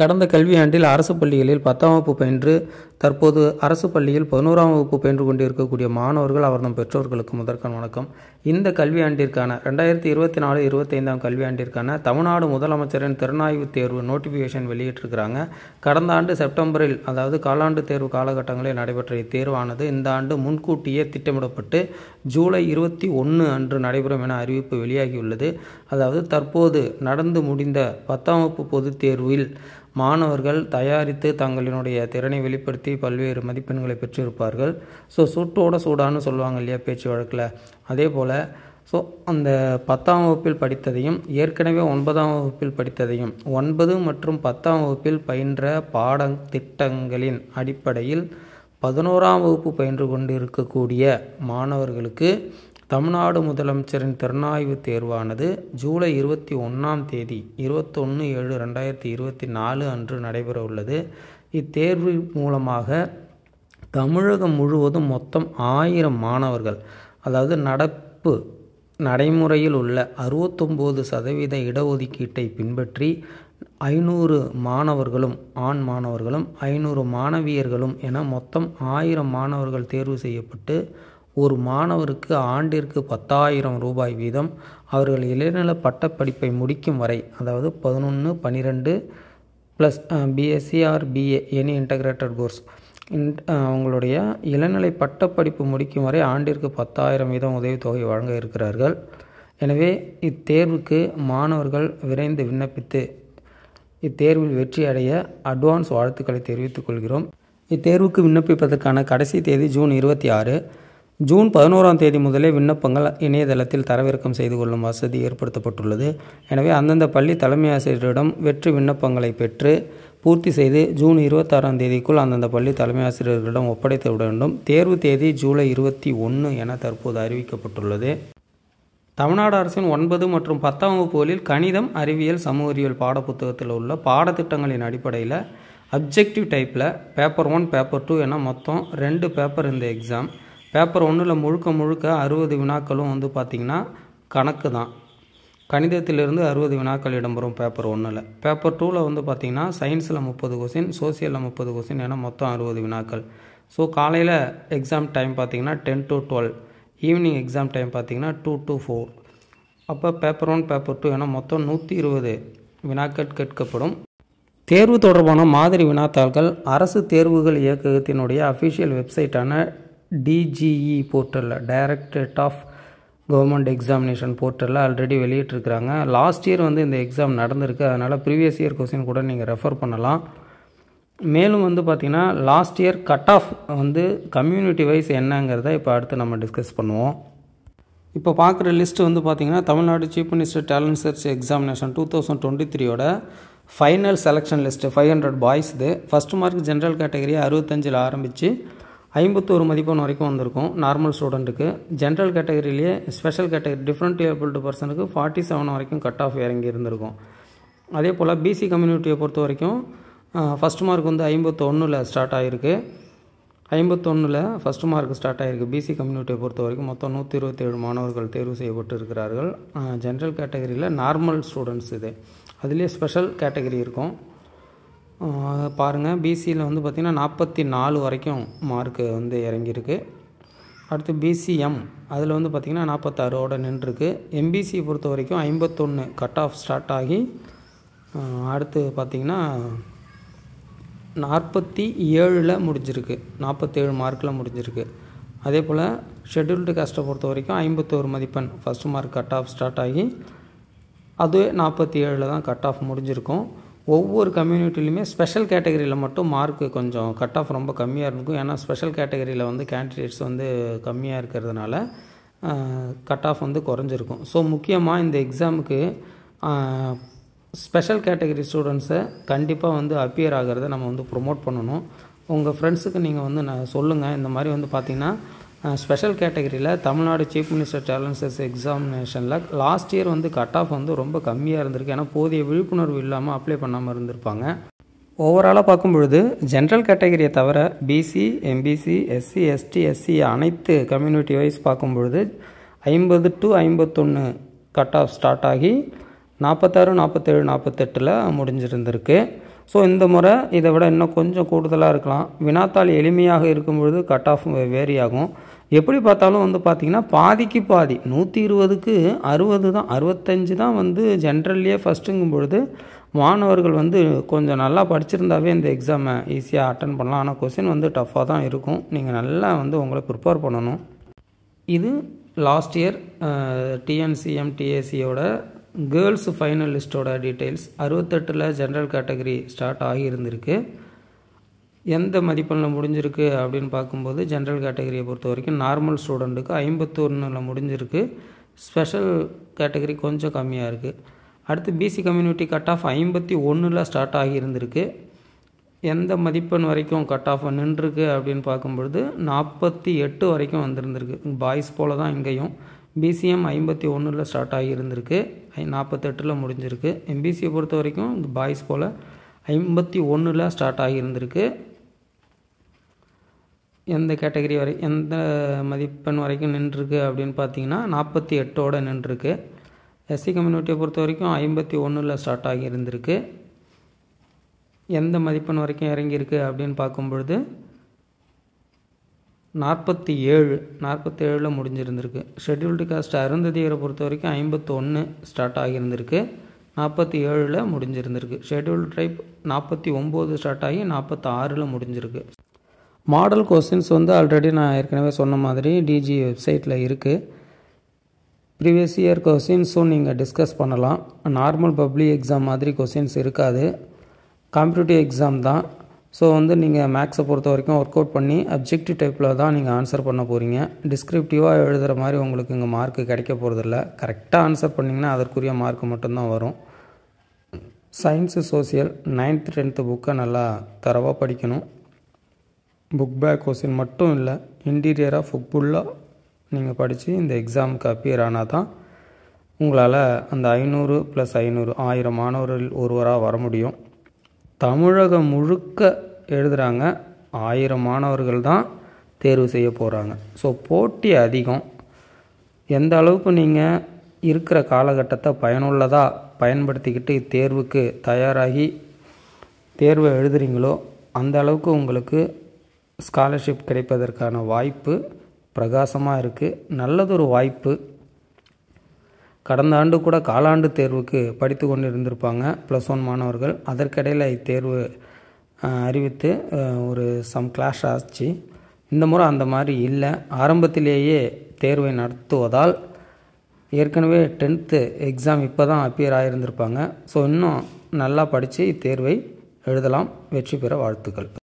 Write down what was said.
கடந்த கல்வியாண்டில் அரசு பள்ளிகளில் பத்தாம் வகுப்பு பயின்று தற்போது அரசு பள்ளியில் பதினோராம் வகுப்பு பயின்று கொண்டிருக்கக்கூடிய மாணவர்கள் அவர்தம் பெற்றோர்களுக்கு முதற்கண் வணக்கம் இந்த கல்வியாண்டிற்கான ரெண்டாயிரத்தி இருபத்தி நாலு இருபத்தைந்தாம் கல்வியாண்டிற்கான தமிழ்நாடு முதலமைச்சரின் திறனாய்வு தேர்வு நோட்டிஃபிகேஷன் வெளியிட்டிருக்கிறாங்க கடந்த ஆண்டு செப்டம்பரில் அதாவது காலாண்டு தேர்வு காலகட்டங்களில் நடைபெற்ற இத்தேர்வானது இந்த ஆண்டு முன்கூட்டியே திட்டமிடப்பட்டு ஜூலை இருபத்தி ஒன்று அன்று நடைபெறும் என அறிவிப்பு வெளியாகியுள்ளது அதாவது தற்போது நடந்து முடிந்த பத்தாம் வகுப்பு பொதுத் தேர்வில் மாணவர்கள் தயாரித்து தங்களினுடைய திறனை வெளிப்படுத்தி பல்வேறு மதிப்பெண்களை பெற்றிருப்பார்கள் ஸோ சூட்டோட சூடான்னு சொல்லுவாங்க இல்லையா பேச்சு வழக்கில் அதே போல் ஸோ அந்த பத்தாம் வகுப்பில் படித்ததையும் ஏற்கனவே ஒன்பதாம் வகுப்பில் படித்ததையும் ஒன்பது மற்றும் பத்தாம் வகுப்பில் பயின்ற பாட திட்டங்களின் அடிப்படையில் பதினோராம் வகுப்பு பயின்று கொண்டு இருக்கக்கூடிய மாணவர்களுக்கு தமிழ்நாடு முதலமைச்சரின் திறனாய்வு தேர்வானது ஜூலை இருபத்தி ஒன்றாம் தேதி இருபத்தொன்று ஏழு ரெண்டாயிரத்தி இருபத்தி நாலு அன்று நடைபெற உள்ளது இத்தேர்வு மூலமாக தமிழகம் முழுவதும் மொத்தம் ஆயிரம் மாணவர்கள் அதாவது நடப்பு நடைமுறையில் உள்ள அறுபத்தொம்போது சதவீத இடஒதுக்கீட்டை பின்பற்றி ஐநூறு மாணவர்களும் ஆண் மாணவர்களும் ஐநூறு மாணவியர்களும் என மொத்தம் ஆயிரம் மாணவர்கள் தேர்வு செய்யப்பட்டு ஒரு மாணவருக்கு ஆண்டிற்கு பத்தாயிரம் ரூபாய் வீதம் அவர்கள் இளநில பட்டப்படிப்பை முடிக்கும் வரை அதாவது பதினொன்று பன்னிரெண்டு plus BSc or BA any integrated course அவங்களுடைய இளநிலை பட்டப்படிப்பு முடிக்கும் வரை ஆண்டிற்கு பத்தாயிரம் வீதம் உதவித்தொகை வழங்க இருக்கிறார்கள் எனவே இத்தேர்வுக்கு மாணவர்கள் விரைந்து விண்ணப்பித்து இத்தேர்வில் வெற்றி அடைய அட்வான்ஸ் வாழ்த்துக்களை தெரிவித்துக் கொள்கிறோம் இத்தேர்வுக்கு விண்ணப்பிப்பதற்கான கடைசி தேதி ஜூன் இருபத்தி ஆறு ஜூன் பதினோராம் தேதி முதலே விண்ணப்பங்கள் இணையதளத்தில் தரவிறக்கம் செய்து கொள்ளும் வசதி ஏற்படுத்தப்பட்டுள்ளது எனவே அந்தந்த பள்ளி தலைமை ஆசிரியரிடம் வெற்றி விண்ணப்பங்களை பெற்று பூர்த்தி செய்து ஜூன் இருபத்தாறாம் தேதிக்குள் அந்தந்த பள்ளி தலைமை ஆசிரியர்களிடம் ஒப்படைத்து விட வேண்டும் தேர்வு தேதி ஜூலை இருபத்தி ஒன்று என தற்போது அறிவிக்கப்பட்டுள்ளது தமிழ்நாடு அரசின் ஒன்பது மற்றும் பத்தாம் வகுப்புகளில் கணிதம் அறிவியல் சமூக அறிவியல் பாடப்புத்தகத்தில் உள்ள பாடத்திட்டங்களின் அடிப்படையில் அப்ஜெக்டிவ் டைப்பில் பேப்பர் ஒன் பேப்பர் டூ என மொத்தம் ரெண்டு பேப்பர் இந்த எக்ஸாம் பேப்பர் ஒன்றில் முழுக்க முழுக்க அறுபது வினாக்களும் வந்து பார்த்திங்கன்னா கணக்கு தான் கணிதத்திலிருந்து அறுபது வினாக்கள் இடம்பெறும் பேப்பர் ஒன்றில் பேப்பர் டூவில் வந்து பார்த்திங்கன்னா சயின்ஸில் முப்பது கொஸ்டின் சோசியலில் முப்பது கொஸ்டின் என மொத்தம் அறுபது வினாக்கள் ஸோ காலையில் எக்ஸாம் டைம் பார்த்திங்கன்னா ten to twelve evening exam time பார்த்திங்கன்னா டூ டு ஃபோர் அப்போ பேப்பர் ஒன் பேப்பர் டூ என மொத்தம் நூற்றி இருபது வினாக்கள் கேட்கப்படும் தேர்வு தொடர்பான மாதிரி வினாத்தாள்கள் அரசு தேர்வுகள் இயக்ககத்தினுடைய அஃபிஷியல் வெப்சைட்டான டிஜிஇ போர்ட்டலில் டைரக்டரேட் ஆஃப் கவர்மெண்ட் எக்ஸாமினேஷன் போர்ட்டலில் ஆல்ரெடி வெளியிட்டிருக்கிறாங்க லாஸ்ட் இயர் வந்து இந்த எக்ஸாம் நடந்திருக்கு அதனால் ப்ரீவியஸ் இயர் கொஸ்டின் கூட நீங்கள் ரெஃபர் பண்ணலாம் மேலும் வந்து பார்த்திங்கன்னா லாஸ்ட் இயர் கட் ஆஃப் வந்து கம்யூனிட்டி வைஸ் என்னங்கிறத இப்போ அடுத்து நம்ம டிஸ்கஸ் பண்ணுவோம் இப்போ பார்க்குற லிஸ்ட் வந்து பார்த்திங்கன்னா Tamil Nadu chief minister talent search examination two thousand twenty த்ரீயோட final selection list five hundred பாய்ஸ்து ஃபஸ்ட் மார்க் ஜென்ரல் கேட்டகரியாக அறுபத்தஞ்சில் ஆரம்பித்து ஐம்பத்தோரு மதிப்பெண் வரைக்கும் வந்திருக்கும் நார்மல் ஸ்டூடெண்ட்டுக்கு ஜென்ரல் கேட்டகரியிலேயே ஸ்பெஷல் கேட்டகரி டிஃப்ரெண்ட் ஏபிள்டு பர்சனுக்கு ஃபார்ட்டி செவன் வரைக்கும் கட் ஆஃப் இறங்கி இருந்திருக்கும் அதே போல் பிசி கம்யூனிட்டியை பொறுத்த வரைக்கும் ஃபஸ்ட் மார்க் வந்து ஐம்பத்தொன்னில் ஸ்டார்ட் ஆகிருக்கு ஐம்பத்தொன்னில் ஃபஸ்ட் மார்க் ஸ்டார்ட் ஆகிருக்கு பிசி கம்யூனிட்டியை பொறுத்த வரைக்கும் மொத்தம் நூற்றி இருபத்தேழு மாணவர்கள் தேர்வு செய்யப்பட்டு இருக்கிறார்கள் ஜென்ரல் கேட்டகரியில் நார்மல் ஸ்டூடெண்ட்ஸ் இது அதுலேயே ஸ்பெஷல் கேட்டகரி இருக்கும் பாருங்கள் பிசியில் வந்து பார்த்திங்கன்னா நாற்பத்தி நாலு வரைக்கும் மார்க்கு வந்து இறங்கியிருக்கு அடுத்து பிசிஎம் அதில் வந்து பார்த்திங்கன்னா நாற்பத்தாறோட நின்றுருக்கு எம்பிசி பொறுத்த வரைக்கும் ஐம்பத்தொன்று கட் ஆஃப் ஸ்டார்ட் ஆகி அடுத்து பார்த்திங்கன்னா நாற்பத்தி ஏழில் முடிஞ்சிருக்கு நாற்பத்தேழு மார்க்கில் முடிஞ்சிருக்கு அதே போல் ஷெட்யூல்டு காஸ்ட்டை பொறுத்த வரைக்கும் ஐம்பத்தோரு மதிப்பெண் first mark cut off start ஆகி அதுவே நாற்பத்தி ஏழில் தான் கட் ஆஃப் முடிஞ்சிருக்கும் ஒவ்வொரு கம்யூனிட்டிலையுமே ஸ்பெஷல் கேட்டகரியில் மட்டும் மார்க் கொஞ்சம் கட் ஆஃப் ரொம்ப கம்மியாக இருக்கும் ஏன்னா ஸ்பெஷல் கேட்டகரியில் வந்து கேண்டிடேட்ஸ் வந்து கம்மியாக இருக்கிறதுனால கட் ஆஃப் வந்து குறைஞ்சிருக்கும் ஸோ முக்கியமாக இந்த எக்ஸாமுக்கு ஸ்பெஷல் கேட்டகரி ஸ்டூடெண்ட்ஸை கண்டிப்பாக வந்து அப்பியர் ஆகிறத நம்ம வந்து ப்ரொமோட் பண்ணணும் உங்கள் ஃப்ரெண்ட்ஸுக்கு நீங்கள் வந்து நான் சொல்லுங்கள் இந்த மாதிரி வந்து பார்த்திங்கன்னா ஸ்பெஷல் கேட்டகரியில் தமிழ்நாடு சீஃப் மினிஸ்டர் சேலஞ்சர்ஸ் எக்ஸாமினேஷனில் லாஸ்ட் இயர் வந்து கட் ஆஃப் வந்து ரொம்ப கம்மியாக இருந்திருக்கு ஏன்னா போதிய விழிப்புணர்வு இல்லாமல் அப்ளை பண்ணாமல் இருந்திருப்பாங்க ஓவராலாக பார்க்கும் பொழுது ஜென்ரல் கேட்டகரியை தவிர BC MBC SC ST SC அனைத்து கம்யூனிட்டி வைஸ் பார்க்கும் பொழுது ஐம்பது டு ஐம்பத்தொன்று கட் ஆஃப் ஸ்டார்ட் ஆகி நாற்பத்தாறு நாற்பத்தேழு நாற்பத்தெட்டில் முடிஞ்சிருந்திருக்கு ஸோ இந்த முறை இதை விட இன்னும் கொஞ்சம் கூடுதலாக இருக்கலாம் வினாத்தாள் எளிமையாக இருக்கும் பொழுது கட் ஆஃப் வேரி ஆகும் எப்படி பார்த்தாலும் வந்து பார்த்திங்கன்னா பாதிக்கு பாதி நூற்றி இருபதுக்கு அறுபது தான் அறுபத்தஞ்சு தான் வந்து ஜென்ரல்லையே ஃபஸ்ட்டுங்கும் பொழுது மாணவர்கள் வந்து கொஞ்சம் நல்லா படிச்சிருந்தாவே இந்த எக்ஸாமை ஈஸியாக அட்டன் பண்ணலாம் ஆனால் கொஸ்டின் வந்து டஃப்பாக தான் இருக்கும் நீங்கள் நல்லா வந்து உங்களை ப்ரிப்பேர் பண்ணணும் இது லாஸ்ட் இயர் டிஎன்சிஎம் டிஏசியோட கேர்ள்ஸ் ஃபைனல் லிஸ்ட்டோட டீட்டெயில்ஸ் அறுபத்தெட்டில் ஜென்ரல் கேட்டகரி ஸ்டார்ட் ஆகியிருந்திருக்கு எந்த மதிப்பெண்ணில் முடிஞ்சிருக்கு அப்படின்னு பார்க்கும்போது ஜென்ரல் கேட்டகரியை பொறுத்த வரைக்கும் நார்மல் ஸ்டூடெண்ட்டுக்கு ஐம்பத்தொன்னில் முடிஞ்சிருக்கு ஸ்பெஷல் கேட்டகரி கொஞ்சம் கம்மியாக இருக்குது அடுத்து பிசி கம்யூனிட்டி கட் ஆஃப் ஐம்பத்தி ஒன்றில் ஸ்டார்ட் ஆகியிருந்திருக்கு எந்த மதிப்பெண் வரைக்கும் கட் ஆஃப் நின்றுருக்கு அப்படின்னு பார்க்கும்பொழுது நாற்பத்தி எட்டு வரைக்கும் வந்திருந்திருக்கு பாய்ஸ் போல் தான் இங்கேயும் பிசிஎம் ஐம்பத்தி ஒன்றில் ஸ்டார்ட் ஆகியிருந்திருக்கு நாற்பத்தெட்டில் முடிஞ்சிருக்கு எம்பிசியை பொறுத்த வரைக்கும் இந்த பாய்ஸ் போல் ஐம்பத்தி ஒன்றில் ஸ்டார்ட் ஆகியிருந்திருக்கு எந்த கேட்டகரி வரை எந்த மதிப்பெண் வரைக்கும் நின்றுருக்கு அப்படின்னு பார்த்தீங்கன்னா நாற்பத்தி எட்டோடு நின்றுருக்கு எஸ்சி கம்யூனிட்டியை பொறுத்த வரைக்கும் ஐம்பத்தி ஒன்றில் ஸ்டார்ட் ஆகியிருந்திருக்கு எந்த மதிப்பெண் வரைக்கும் இறங்கியிருக்கு அப்படின்னு பார்க்கும்பொழுது நாற்பத்தி ஏழு நாற்பத்தி ஏழில் முடிஞ்சிருந்திருக்கு ஷெட்யூல்டு காஸ்ட் அருந்ததியரை பொறுத்த வரைக்கும் ஐம்பத்தொன்று ஸ்டார்ட் ஆகியிருந்திருக்கு நாற்பத்தி ஏழில் முடிஞ்சிருந்திருக்கு ஷெட்யூல்டு ட்ரைப் நாற்பத்தி ஒம்பது ஸ்டார்ட் ஆகி நாற்பத்தி ஆறில் முடிஞ்சிருக்கு மாடல் கொஸ்டின்ஸ் வந்து ஆல்ரெடி நான் ஏற்கனவே சொன்ன மாதிரி டிஜி வெப்சைட்டில் இருக்குது ப்ரீவியஸ் இயர் கொஸ்டின்ஸும் நீங்கள் டிஸ்கஸ் பண்ணலாம் நார்மல் பப்ளிக் எக்ஸாம் மாதிரி கொஸ்டின்ஸ் இருக்காது காம்படிட்டிவ் எக்ஸாம் தான் ஸோ வந்து நீங்கள் மேக்ஸை பொறுத்த வரைக்கும் ஒர்க் அவுட் பண்ணி அப்ஜெக்டிவ் டைப்பில் தான் நீங்கள் ஆன்சர் பண்ண போகிறீங்க டிஸ்கிரிப்டிவாக எழுதுகிற மாதிரி உங்களுக்கு இங்கே மார்க்கு கிடைக்க போகிறதில்ல கரெக்டாக ஆன்சர் பண்ணிங்கன்னா அதற்குரிய மார்க்கு மட்டும்தான் வரும் சயின்ஸு சோசியல் நைன்த்து டென்த்து புக்கை நல்லா தரவாக படிக்கணும் புக் பேக் கொஸ்டின் மட்டும் இல்லை இன்டீரியராக ஃபுல்லாக நீங்கள் படித்து இந்த எக்ஸாமுக்கு அப்பியர் ஆனால் தான் உங்களால் அந்த ஐநூறு ப்ளஸ் ஐநூறு ஆயிரம் மாணவர்கள் ஒருவராக வர முடியும் தமிழகம் முழுக்க எழுதுகிறாங்க ஆயிரம் மாணவர்கள் தான் தேர்வு செய்ய போகிறாங்க ஸோ போட்டி அதிகம் எந்த அளவுக்கு நீங்கள் இருக்கிற காலகட்டத்தை பயனுள்ளதாக பயன்படுத்திக்கிட்டு தேர்வுக்கு தயாராகி தேர்வை எழுதுகிறீங்களோ அந்த அளவுக்கு உங்களுக்கு ஸ்காலர்ஷிப் கிடைப்பதற்கான வாய்ப்பு பிரகாசமாக இருக்குது நல்லதொரு வாய்ப்பு கடந்த ஆண்டு கூட காலாண்டு தேர்வுக்கு படித்து கொண்டு இருந்திருப்பாங்க ப்ளஸ் ஒன் மாணவர்கள் அதற்கிடையில் இத்தேர்வு அறிவித்து ஒரு சம் கிளாஷ் ஆச்சு இந்த முறை அந்த மாதிரி இல்லை ஆரம்பத்திலேயே தேர்வை நடத்துவதால் ஏற்கனவே டென்த்து எக்ஸாம் இப்போ தான் அப்பியர் ஆகியிருந்திருப்பாங்க ஸோ இன்னும் நல்லா படித்து தேர்வை எழுதலாம் வெற்றி பெற வாழ்த்துக்கள்